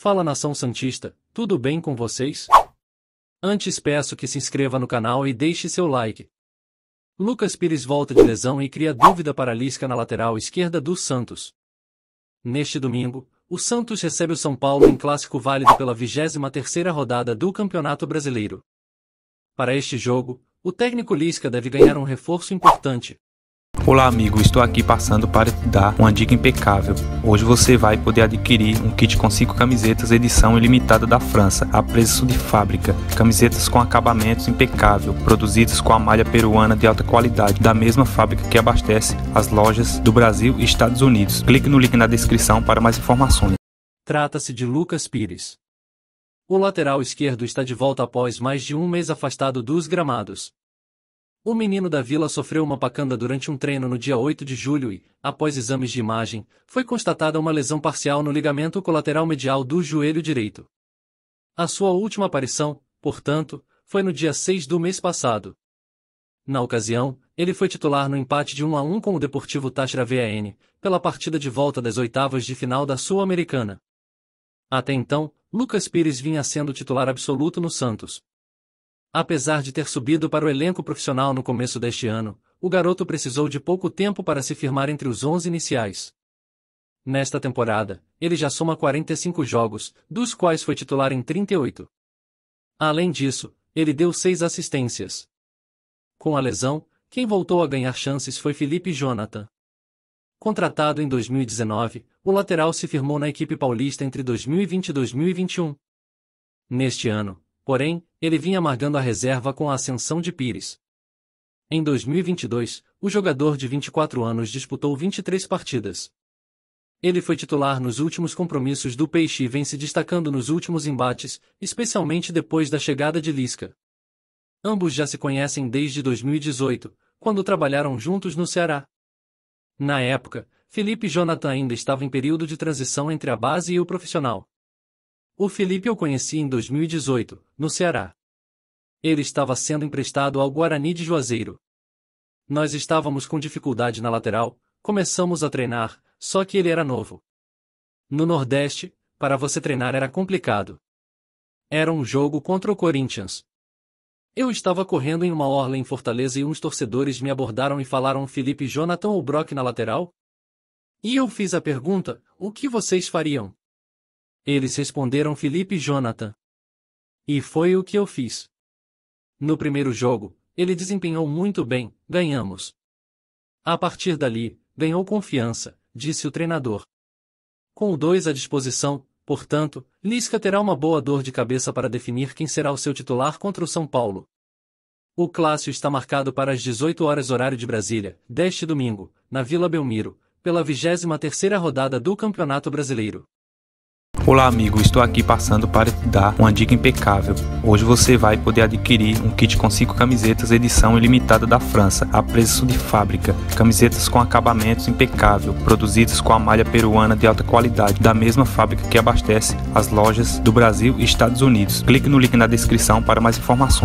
Fala Nação Santista, tudo bem com vocês? Antes peço que se inscreva no canal e deixe seu like. Lucas Pires volta de lesão e cria dúvida para Lisca na lateral esquerda do Santos. Neste domingo, o Santos recebe o São Paulo em clássico válido pela 23ª rodada do Campeonato Brasileiro. Para este jogo, o técnico Lisca deve ganhar um reforço importante, Olá, amigo, estou aqui passando para te dar uma dica impecável. Hoje você vai poder adquirir um kit com 5 camisetas edição ilimitada da França, a preço de fábrica. Camisetas com acabamentos impecável, produzidas com a malha peruana de alta qualidade, da mesma fábrica que abastece as lojas do Brasil e Estados Unidos. Clique no link na descrição para mais informações. Trata-se de Lucas Pires. O lateral esquerdo está de volta após mais de um mês afastado dos gramados. O menino da vila sofreu uma pacanda durante um treino no dia 8 de julho e, após exames de imagem, foi constatada uma lesão parcial no ligamento colateral medial do joelho direito. A sua última aparição, portanto, foi no dia 6 do mês passado. Na ocasião, ele foi titular no empate de 1 a 1 com o Deportivo Táchira VAN, pela partida de volta das oitavas de final da Sul-Americana. Até então, Lucas Pires vinha sendo titular absoluto no Santos, Apesar de ter subido para o elenco profissional no começo deste ano, o garoto precisou de pouco tempo para se firmar entre os 11 iniciais. Nesta temporada, ele já soma 45 jogos, dos quais foi titular em 38. Além disso, ele deu seis assistências. Com a lesão, quem voltou a ganhar chances foi Felipe Jonathan. Contratado em 2019, o lateral se firmou na equipe paulista entre 2020 e 2021. Neste ano, porém, ele vinha amargando a reserva com a ascensão de Pires. Em 2022, o jogador de 24 anos disputou 23 partidas. Ele foi titular nos últimos compromissos do Peixe e vem se destacando nos últimos embates, especialmente depois da chegada de Lisca. Ambos já se conhecem desde 2018, quando trabalharam juntos no Ceará. Na época, Felipe Jonathan ainda estava em período de transição entre a base e o profissional. O Felipe eu conheci em 2018, no Ceará. Ele estava sendo emprestado ao Guarani de Juazeiro. Nós estávamos com dificuldade na lateral, começamos a treinar, só que ele era novo. No Nordeste, para você treinar era complicado. Era um jogo contra o Corinthians. Eu estava correndo em uma orla em Fortaleza e uns torcedores me abordaram e falaram Felipe Jonathan ou Brock na lateral? E eu fiz a pergunta: o que vocês fariam? Eles responderam Felipe e Jonathan. E foi o que eu fiz. No primeiro jogo, ele desempenhou muito bem, ganhamos. A partir dali, ganhou confiança, disse o treinador. Com o 2 à disposição, portanto, Lisca terá uma boa dor de cabeça para definir quem será o seu titular contra o São Paulo. O clássico está marcado para as 18 horas horário de Brasília, deste domingo, na Vila Belmiro, pela 23ª rodada do Campeonato Brasileiro. Olá, amigo, estou aqui passando para te dar uma dica impecável. Hoje você vai poder adquirir um kit com 5 camisetas edição ilimitada da França, a preço de fábrica. Camisetas com acabamentos impecável, produzidas com a malha peruana de alta qualidade, da mesma fábrica que abastece as lojas do Brasil e Estados Unidos. Clique no link na descrição para mais informações.